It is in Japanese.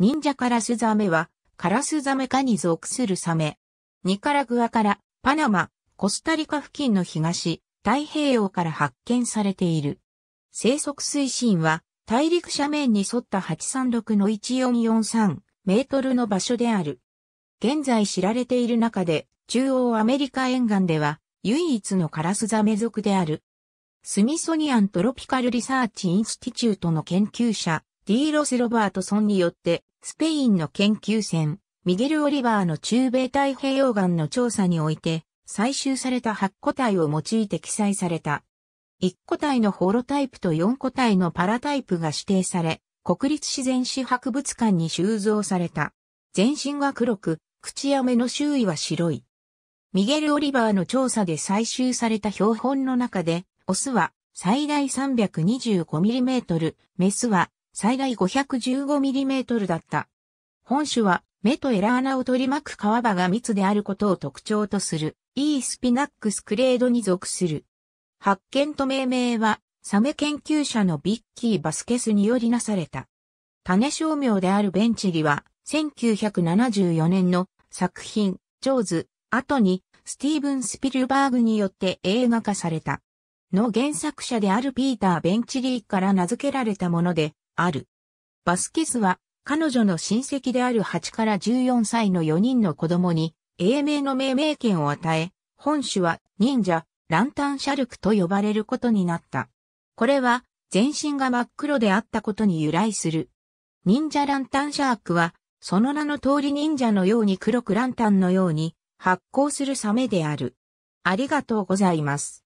忍者カラスザメは、カラスザメ科に属するサメ。ニカラグアからパナマ、コスタリカ付近の東、太平洋から発見されている。生息水深は、大陸斜面に沿った836の1443メートルの場所である。現在知られている中で、中央アメリカ沿岸では、唯一のカラスザメ属である。スミソニアントロピカルリサーチインスティチュートの研究者、ーロス・ロバートソンによって、スペインの研究船、ミゲル・オリバーの中米太平洋岸の調査において、採集された8個体を用いて記載された。1個体のホロタイプと4個体のパラタイプが指定され、国立自然史博物館に収蔵された。全身が黒く、口や目の周囲は白い。ミゲル・オリバーの調査で採集された標本の中で、オスは最大 325mm、メスは最大 515mm だった。本種は目とエラ穴を取り巻く皮場が密であることを特徴とする E スピナックスクレードに属する。発見と命名はサメ研究者のビッキー・バスケスによりなされた。種商名であるベンチリは1974年の作品ジョーズ後にスティーブン・スピルバーグによって映画化された。の原作者であるピーター・ベンチリーから名付けられたもので、ある。バスケスは彼女の親戚である8から14歳の4人の子供に英名の命名権を与え、本種は忍者、ランタンシャルクと呼ばれることになった。これは全身が真っ黒であったことに由来する。忍者ランタンシャークは、その名の通り忍者のように黒くランタンのように発光するサメである。ありがとうございます。